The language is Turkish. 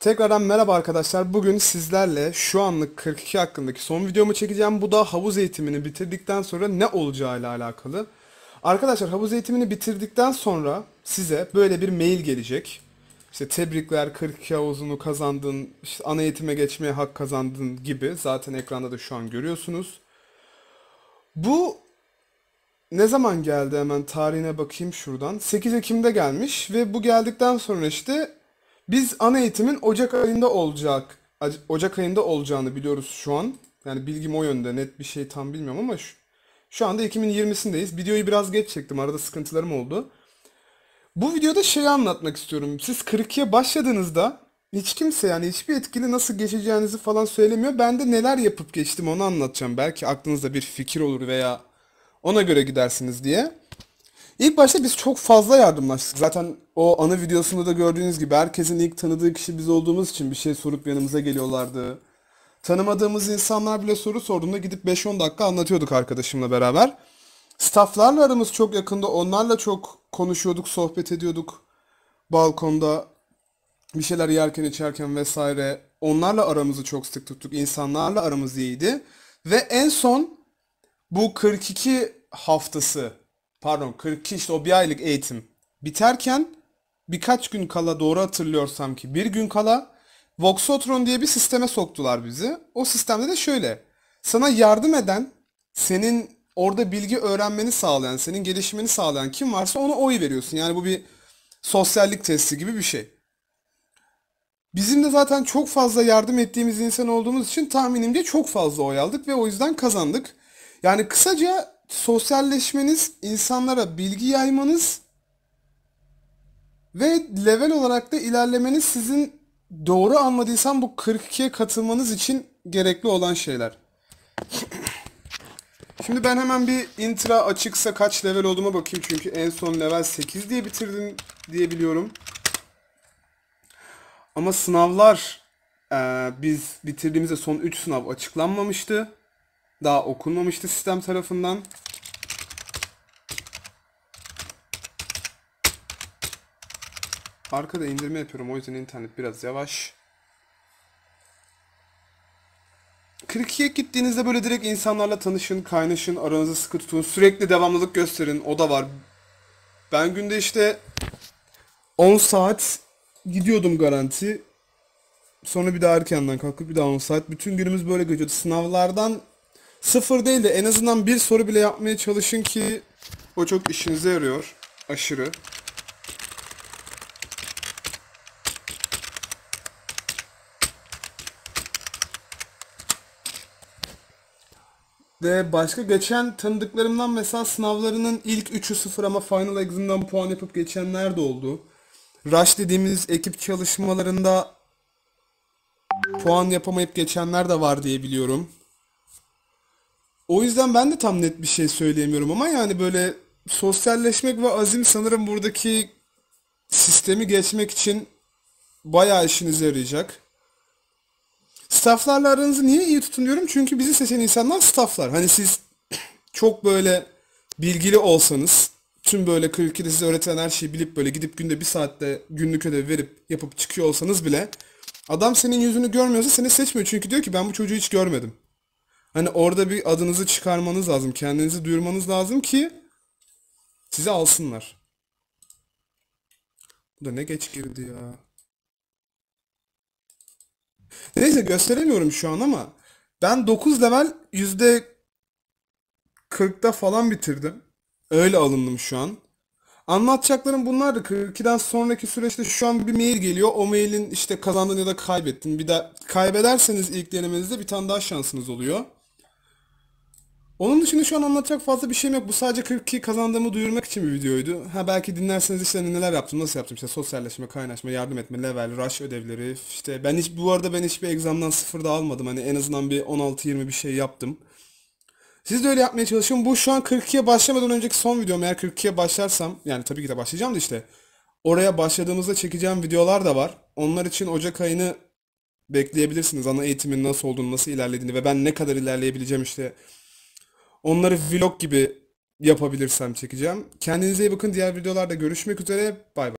Tekrardan merhaba arkadaşlar. Bugün sizlerle şu anlık 42 hakkındaki son videomu çekeceğim. Bu da havuz eğitimini bitirdikten sonra ne olacağı ile alakalı. Arkadaşlar havuz eğitimini bitirdikten sonra size böyle bir mail gelecek. İşte tebrikler 42 havuzunu kazandın, işte ana eğitime geçmeye hak kazandın gibi. Zaten ekranda da şu an görüyorsunuz. Bu ne zaman geldi hemen tarihine bakayım şuradan. 8 Ekim'de gelmiş ve bu geldikten sonra işte biz ana eğitimin Ocak ayında olacak. Ocak ayında olacağını biliyoruz şu an. Yani bilgim o yönde. Net bir şey tam bilmiyorum ama şu, şu anda Ekim'in 20'sindeyiz. Videoyu biraz geç çektim. Arada sıkıntılarım oldu. Bu videoda şeyi anlatmak istiyorum. Siz 42'ye başladığınızda hiç kimse yani hiçbir etkili nasıl geçeceğinizi falan söylemiyor. Ben de neler yapıp geçtim onu anlatacağım. Belki aklınızda bir fikir olur veya ona göre gidersiniz diye. İlk başta biz çok fazla yardımlaştık. Zaten o ana videosunda da gördüğünüz gibi herkesin ilk tanıdığı kişi biz olduğumuz için bir şey sorup yanımıza geliyorlardı. Tanımadığımız insanlar bile soru sorduğunda gidip 5-10 dakika anlatıyorduk arkadaşımla beraber. Stafflarla aramız çok yakında. Onlarla çok konuşuyorduk, sohbet ediyorduk. Balkonda bir şeyler yerken içerken vesaire. Onlarla aramızı çok sık tuttuk. İnsanlarla aramız iyiydi. Ve en son bu 42 haftası pardon 42 işte o bir aylık eğitim biterken birkaç gün kala doğru hatırlıyorsam ki bir gün kala Voxotron diye bir sisteme soktular bizi. O sistemde de şöyle. Sana yardım eden, senin orada bilgi öğrenmeni sağlayan, senin gelişmeni sağlayan kim varsa ona oy veriyorsun. Yani bu bir sosyallik testi gibi bir şey. Bizim de zaten çok fazla yardım ettiğimiz insan olduğumuz için tahminimce çok fazla oy aldık ve o yüzden kazandık. Yani kısaca sosyalleşmeniz, insanlara bilgi yaymanız ve level olarak da ilerlemeniz sizin doğru anladıysam bu 42'ye katılmanız için gerekli olan şeyler. Şimdi ben hemen bir intra açıksa kaç level olduğuma bakayım çünkü en son level 8 diye bitirdim diye biliyorum. Ama sınavlar e, biz bitirdiğimizde son 3 sınav açıklanmamıştı daha okunmamıştı sistem tarafından. Arkada indirme yapıyorum o yüzden internet biraz yavaş. 42'ye gittiğinizde böyle direkt insanlarla tanışın, kaynaşın, aranızı sıkı tutun, sürekli devamlılık gösterin. O da var. Ben günde işte 10 saat gidiyordum garanti. Sonra bir daha erkenden kalkıp bir daha 10 saat. Bütün günümüz böyle geçiyordu. Sınavlardan Sıfır değil de en azından bir soru bile yapmaya çalışın ki o çok işinize yarıyor. Aşırı. Ve başka geçen tanıdıklarımdan mesela sınavlarının ilk 3'ü 0 ama final exam'dan puan yapıp geçenler de oldu. Rush dediğimiz ekip çalışmalarında puan yapamayıp geçenler de var diye biliyorum. O yüzden ben de tam net bir şey söyleyemiyorum ama yani böyle sosyalleşmek ve azim sanırım buradaki sistemi geçmek için bayağı işinize yarayacak. Stafflarla aranızı niye iyi tutun diyorum çünkü bizi seçen insanlar stafflar. Hani siz çok böyle bilgili olsanız tüm böyle kırkide size öğreten her şeyi bilip böyle gidip günde bir saatte günlük ödev verip yapıp çıkıyor olsanız bile adam senin yüzünü görmüyorsa seni seçmiyor. Çünkü diyor ki ben bu çocuğu hiç görmedim. Hani orada bir adınızı çıkarmanız lazım. Kendinizi duyurmanız lazım ki sizi alsınlar. Bu da ne geç girdi ya. Neyse gösteremiyorum şu an ama ben 9 level yüzde %40'da falan bitirdim. Öyle alındım şu an. Anlatacaklarım bunlardı. 42'den sonraki süreçte şu an bir mail geliyor. O mailin işte kazandın ya da kaybettin. Bir de kaybederseniz ilk denemenizde bir tane daha şansınız oluyor. Onun dışında şu an anlatacak fazla bir şeyim yok. Bu sadece 42 kazandığımı duyurmak için bir videoydu. Ha belki dinlerseniz işte hani neler yaptım, nasıl yaptım. işte sosyalleşme, kaynaşma, yardım etme, level, rush ödevleri. İşte ben hiç bu arada ben hiçbir egzamdan sıfır da almadım. Hani en azından bir 16-20 bir şey yaptım. Siz de öyle yapmaya çalışın. Bu şu an 42'ye başlamadan önceki son videom. Eğer 42'ye başlarsam yani tabii ki de başlayacağım da işte oraya başladığımızda çekeceğim videolar da var. Onlar için Ocak ayını bekleyebilirsiniz. Ana eğitimin nasıl olduğunu, nasıl ilerlediğini ve ben ne kadar ilerleyebileceğim işte Onları vlog gibi yapabilirsem çekeceğim. Kendinize iyi bakın. Diğer videolarda görüşmek üzere. Bay bay.